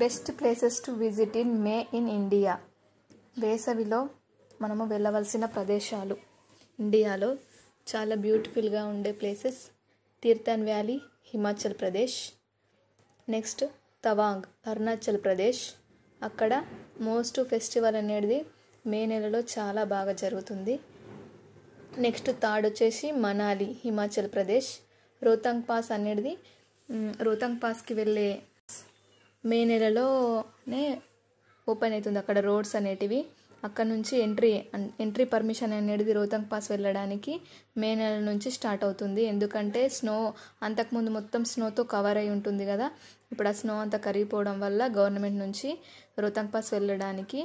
best places to visit in May in India వేసవిలో మనము వెళ్ళవలసిన ప్రదేశాలు ఇండియాలో చాలా బ్యూటిఫుల్గా ఉండే places Tirthan valley Himachal Pradesh next Tawang Arunachal Pradesh అక్కడ మోస్ట్ ఫెస్టివల్ అనేది మే నెలలో చాలా బాగా జరుగుతుంది నెక్స్ట్ థర్డ్ వచ్చేసి మనాలి హిమాచల్ ప్రదేశ్ రోతంగ్ పాస్ అనేది రోతంగ్ పాస్కి వెళ్ళే మే నెలలోనే ఓపెన్ అవుతుంది అక్కడ రోడ్స్ అనేటివి అక్కడ నుంచి ఎంట్రీ ఎంట్రీ పర్మిషన్ అనేది రోహతంగ్ పాస్ వెళ్ళడానికి మే నెల నుంచి స్టార్ట్ అవుతుంది ఎందుకంటే స్నో అంతకుముందు మొత్తం స్నోతో కవర్ అయి ఉంటుంది కదా ఇప్పుడు ఆ స్నో అంతా కరిగిపోవడం వల్ల గవర్నమెంట్ నుంచి రోహతంగ్ పాస్ వెళ్ళడానికి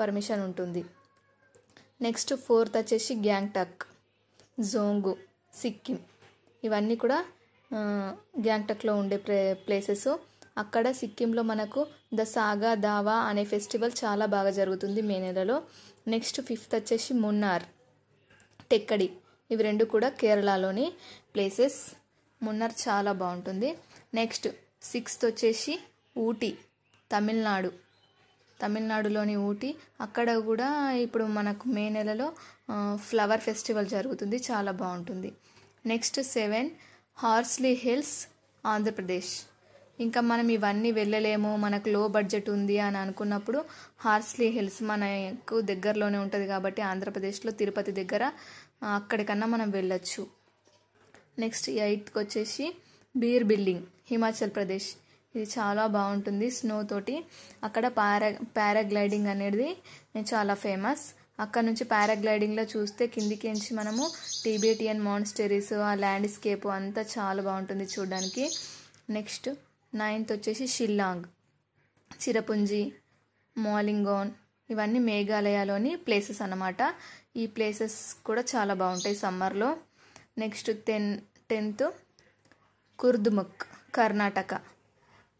పర్మిషన్ ఉంటుంది నెక్స్ట్ ఫోర్త్ వచ్చేసి గ్యాంగ్టాక్ జోంగు సిక్కిం ఇవన్నీ కూడా గ్యాంగ్టాక్లో ఉండే ప్లేసెస్ అక్కడ సిక్కింలో మనకు ద సాగా దావా అనే ఫెస్టివల్ చాలా బాగా జరుగుతుంది మే నెలలో నెక్స్ట్ ఫిఫ్త్ వచ్చేసి మున్నార్ టెక్కడి ఇవి రెండు కూడా కేరళలోని ప్లేసెస్ మున్నార్ చాలా బాగుంటుంది నెక్స్ట్ సిక్స్త్ వచ్చేసి ఊటీ తమిళనాడు తమిళనాడులోని ఊటీ అక్కడ కూడా ఇప్పుడు మనకు మే నెలలో ఫ్లవర్ ఫెస్టివల్ జరుగుతుంది చాలా బాగుంటుంది next seven Horsley Hills Andhra Pradesh ఇంకా మనం ఇవన్నీ వెళ్ళలేము మనకు లో బడ్జెట్ ఉంది అని అనుకున్నప్పుడు హార్స్లీ హిల్స్ మనకు దగ్గరలోనే ఉంటుంది కాబట్టి ఆంధ్రప్రదేశ్లో తిరుపతి దగ్గర అక్కడికన్నా మనం వెళ్ళొచ్చు నెక్స్ట్ ఎయిత్కి వచ్చేసి బీర్ బిల్డింగ్ హిమాచల్ ప్రదేశ్ ఇది చాలా బాగుంటుంది స్నో తోటి అక్కడ పారా పారాగ్లైడింగ్ అనేది చాలా ఫేమస్ అక్కడ నుంచి పారాగ్లైడింగ్లో చూస్తే కిందికి ఎంచి మనము టీబీటీఎన్ మాన్స్టరీస్ ఆ ల్యాండ్స్కేప్ అంతా చాలా బాగుంటుంది చూడడానికి నెక్స్ట్ నైన్త్ వచ్చేసి షిల్లాంగ్ చిరపుంజి మాలింగోన్ ఇవన్నీ మేఘాలయలోని ప్లేసెస్ అన్నమాట ఈ ప్లేసెస్ కూడా చాలా బాగుంటాయి సమ్మర్లో next ten tenth Kudremukh Karnataka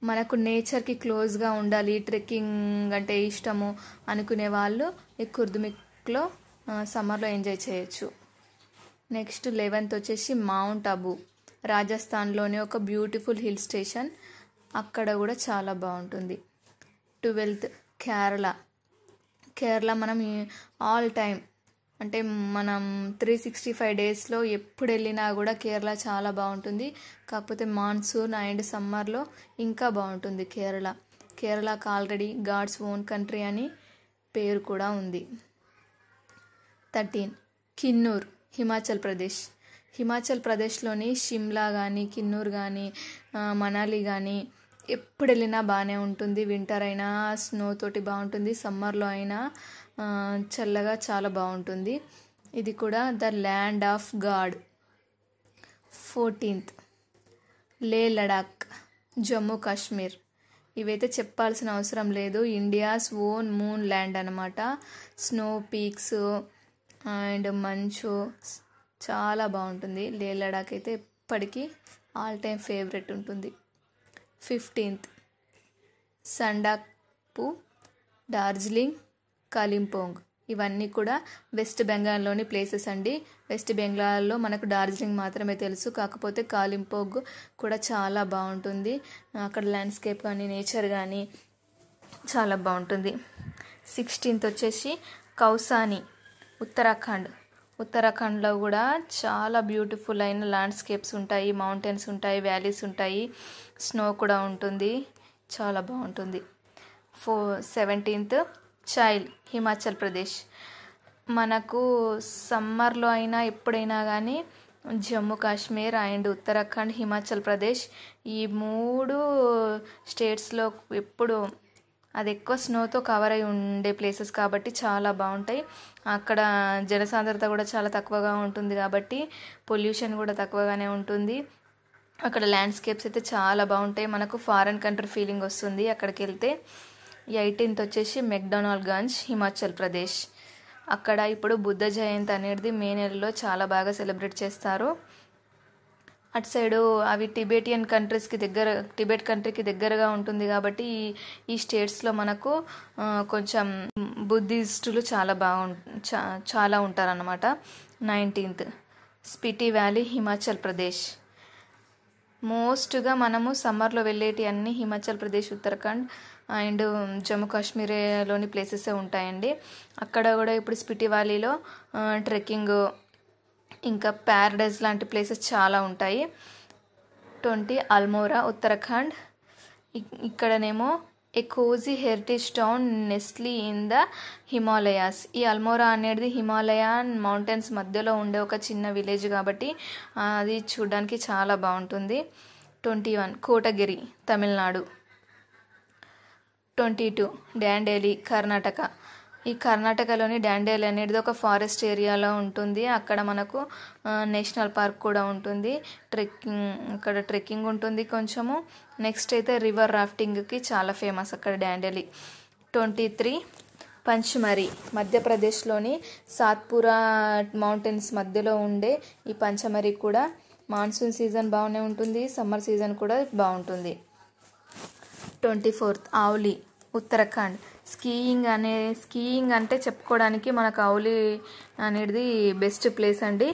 మనకు నేచర్కి క్లోజ్గా ఉండాలి ట్రెక్కింగ్ అంటే ఇష్టము అనుకునే వాళ్ళు ఈ కుర్దుముక్లో సమ్మర్లో ఎంజాయ్ చేయొచ్చు నెక్స్ట్ లెవెన్త్ వచ్చేసి మౌంట్ అబు రాజస్థాన్లోని ఒక బ్యూటిఫుల్ హిల్ స్టేషన్ అక్కడ కూడా చాలా బాగుంటుంది ట్వెల్త్ కేరళ కేరళ మనం ఆల్ టైమ్ అంటే మనం త్రీ సిక్స్టీ ఫైవ్ డేస్లో ఎప్పుడు వెళ్ళినా కూడా కేరళ చాలా బాగుంటుంది కాకపోతే మాన్సూన్ అండ్ సమ్మర్లో ఇంకా బాగుంటుంది కేరళ కేరళకు ఆల్రెడీ గాడ్స్ ఓన్ కంట్రీ అని పేరు కూడా ఉంది థర్టీన్ కిన్నూర్ హిమాచల్ ప్రదేశ్ హిమాచల్ ప్రదేశ్లోని షిమ్లా కానీ కిన్నూర్ కానీ మనాలి కానీ ఎప్పుడు వెళ్ళినా బాగానే ఉంటుంది వింటర్ అయినా స్నో తోటి బాగుంటుంది సమ్మర్లో అయినా చల్లగా చాలా బాగుంటుంది ఇది కూడా the land of God fourteenth Leh Ladakh Jammu Kashmir ఇవైతే చెప్పాల్సిన అవసరం లేదు ఇండియాస్ ఓన్ మూన్ ల్యాండ్ అనమాట స్నో పీక్స్ అండ్ మంచు చాలా బాగుంటుంది లే లడాక్ అయితే ఎప్పటికీ ఆల్ టైమ్ ఫేవరెట్ ఉంటుంది ఫిఫ్టీన్త్ సండాపు డార్జిలింగ్ కాలింపోంగ్ ఇవన్నీ కూడా వెస్ట్ బెంగాల్లోని ప్లేసెస్ అండి వెస్ట్ బెంగాల్లో మనకు డార్జిలింగ్ మాత్రమే తెలుసు కాకపోతే కాలింపోగ్ కూడా చాలా బాగుంటుంది అక్కడ ల్యాండ్స్కేప్ కానీ నేచర్ కానీ చాలా బాగుంటుంది సిక్స్టీన్త్ వచ్చేసి కౌసాని ఉత్తరాఖండ్ ఉత్తరాఖండ్లో కూడా చాలా బ్యూటిఫుల్ అయిన ల్యాండ్స్కేప్స్ ఉంటాయి మౌంటైన్స్ ఉంటాయి వ్యాలీస్ ఉంటాయి స్నో కూడా ఉంటుంది చాలా బాగుంటుంది ఫో సెవెంటీన్త్ చైల్డ్ హిమాచల్ ప్రదేశ్ మనకు సమ్మర్లో అయినా ఎప్పుడైనా కానీ జమ్మూ కాశ్మీర్ అండ్ ఉత్తరాఖండ్ హిమాచల్ ప్రదేశ్ ఈ మూడు స్టేట్స్లో ఎప్పుడు అది ఎక్కువ స్నోతో కవర్ అయి ఉండే ప్లేసెస్ కాబట్టి చాలా బాగుంటాయి అక్కడ జనసాంద్రత కూడా చాలా తక్కువగా ఉంటుంది కాబట్టి పొల్యూషన్ కూడా తక్కువగానే ఉంటుంది అక్కడ ల్యాండ్స్కేప్స్ అయితే చాలా బాగుంటాయి మనకు ఫారెన్ కంట్రీ ఫీలింగ్ వస్తుంది అక్కడికి వెళ్తే ఎయిటీన్త్ వచ్చేసి మెక్డొనాల్డ్ గంజ్ హిమాచల్ ప్రదేశ్ అక్కడ ఇప్పుడు బుద్ధ జయంతి అనేది మే నెలలో చాలా బాగా సెలబ్రేట్ చేస్తారు అటు సైడు అవి టిబెటియన్ కంట్రీస్కి దగ్గర టిబెట్ కంట్రీకి దగ్గరగా ఉంటుంది కాబట్టి ఈ స్టేట్స్లో మనకు కొంచెం బుద్ధిస్టులు చాలా బాగుం చాలా ఉంటారన్నమాట నైన్టీన్త్ స్పిటి వ్యాలీ హిమాచల్ ప్రదేశ్ మోస్ట్గా మనము సమ్మర్లో వెళ్ళేటి అన్ని హిమాచల్ ప్రదేశ్ ఉత్తరాఖండ్ అండ్ జమ్మూ కాశ్మీర్లోని ప్లేసెస్ ఉంటాయండి అక్కడ కూడా ఇప్పుడు స్పిటి వ్యాలీలో ట్రెక్కింగ్ ఇంకా ప్యారడైజ్ లాంటి ప్లేసెస్ చాలా ఉంటాయి ట్వంటీ అల్మోరా ఉత్తరాఖండ్ ఇక్కడనేమో a cosy heritage town nestled in the Himalayas ఈ అల్మోరా అనేది హిమాలయన్ మౌంటైన్స్ మధ్యలో ఉండే ఒక చిన్న విలేజ్ కాబట్టి అది చూడడానికి చాలా బాగుంటుంది twenty one Kotagiri Tamil Nadu twenty two Dandeli Karnataka ఈ కర్ణాటకలోని డాండేలి అనేది ఒక ఫారెస్ట్ ఏరియాలో ఉంటుంది అక్కడ మనకు నేషనల్ పార్క్ కూడా ఉంటుంది ట్రెక్కింగ్ అక్కడ ట్రెక్కింగ్ ఉంటుంది కొంచెము నెక్స్ట్ అయితే రివర్ రాఫ్టింగ్కి చాలా ఫేమస్ అక్కడ డాండేలి ట్వంటీ త్రీ పంచమరి మధ్యప్రదేశ్లోని సాత్పురా మౌంటైన్స్ మధ్యలో ఉండే ఈ పంచమరి కూడా మాన్సూన్ సీజన్ బాగానే ఉంటుంది సమ్మర్ సీజన్ కూడా బాగుంటుంది twenty fourth Auli Uttarakhand skiing అనే స్కీయింగ్ అంటే చెప్పుకోవడానికి మనకు అవులి అనేది బెస్ట్ ప్లేస్ అండి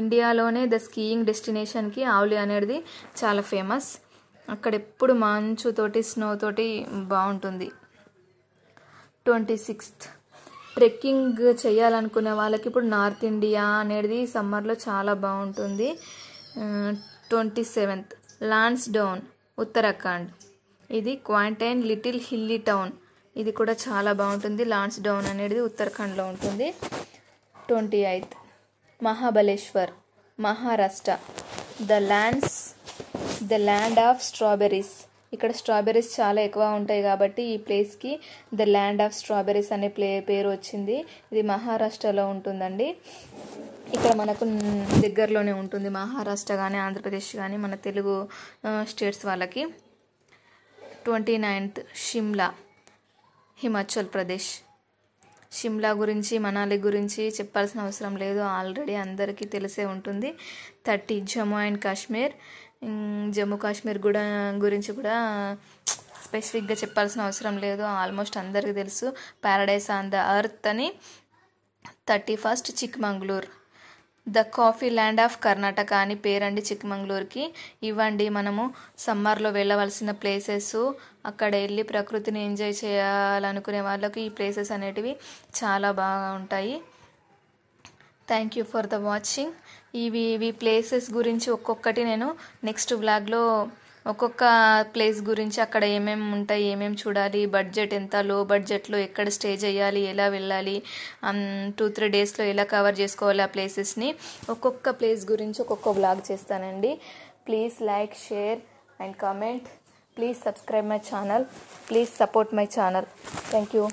ఇండియాలోనే ద స్కీయింగ్ డెస్టినేషన్కి ఆవులి అనేది చాలా ఫేమస్ అక్కడ ఎప్పుడు మంచుతోటి స్నో తోటి బాగుంటుంది ట్వంటీ సిక్స్త్ ట్రెక్కింగ్ చేయాలనుకునే వాళ్ళకి ఇప్పుడు నార్త్ ఇండియా అనేది సమ్మర్లో చాలా బాగుంటుంది twenty seventh Lansdowne Uttarakhand ఇది క్వాంటైన్ లిటిల్ హిల్లీ టౌన్ ఇది కూడా చాలా బాగుంటుంది లాన్స్ డౌన్ అనేది ఉత్తరాఖండ్లో ఉంటుంది twenty eighth Mahabaleshwar Maharashtra the lands the land of strawberries ఇక్కడ స్ట్రాబెర్రీస్ చాలా ఎక్కువ ఉంటాయి కాబట్టి ఈ ప్లేస్కి ద ల్యాండ్ ఆఫ్ స్ట్రాబెర్రీస్ అనే ప్లే పేరు వచ్చింది ఇది మహారాష్ట్రలో ఉంటుందండి ఇక్కడ మనకు దగ్గరలోనే ఉంటుంది మహారాష్ట్ర కానీ ఆంధ్రప్రదేశ్ కానీ మన తెలుగు స్టేట్స్ వాళ్ళకి ట్వంటీ నైన్త్ షిమ్లా హిమాచల్ ప్రదేశ్ షిమ్లా గురించి మనాలి గురించి చెప్పాల్సిన అవసరం లేదు ఆల్రెడీ అందరికీ తెలిసే ఉంటుంది థర్టీ జమ్మూ అండ్ కాశ్మీర్ జమ్మూ కాశ్మీర్ కూడా గురించి కూడా స్పెసిఫిక్గా చెప్పాల్సిన అవసరం లేదు ఆల్మోస్ట్ అందరికీ తెలుసు ప్యారడైస్ ఆన్ ద అర్త్ అని thirty first Chikmagalur the coffee land of Karnataka అని పేరండి చిక్కమంగళూరుకి ఇవ్వండి మనము సమ్మర్లో వెళ్ళవలసిన ప్లేసెస్ అక్కడ వెళ్ళి ప్రకృతిని ఎంజాయ్ చేయాలనుకునే వాళ్ళకి ఈ ప్లేసెస్ అనేటివి చాలా బాగా ఉంటాయి thank you for the watching ఇవి ఇవి ప్లేసెస్ గురించి ఒక్కొక్కటి నేను నెక్స్ట్ బ్లాగ్లో ఒక్కొక్క ప్లేస్ గురించి అక్కడ ఏమేమి ఉంటాయి ఏమేమి చూడాలి బడ్జెట్ ఎంత లో బడ్జెట్లో ఎక్కడ స్టే చేయాలి ఎలా వెళ్ళాలి టూ త్రీ డేస్లో ఎలా కవర్ చేసుకోవాలి ఆ ప్లేసెస్ని ఒక్కొక్క ప్లేస్ గురించి ఒక్కొక్క బ్లాగ్ చేస్తానండి please like share and comment please subscribe my channel please support my channel thank you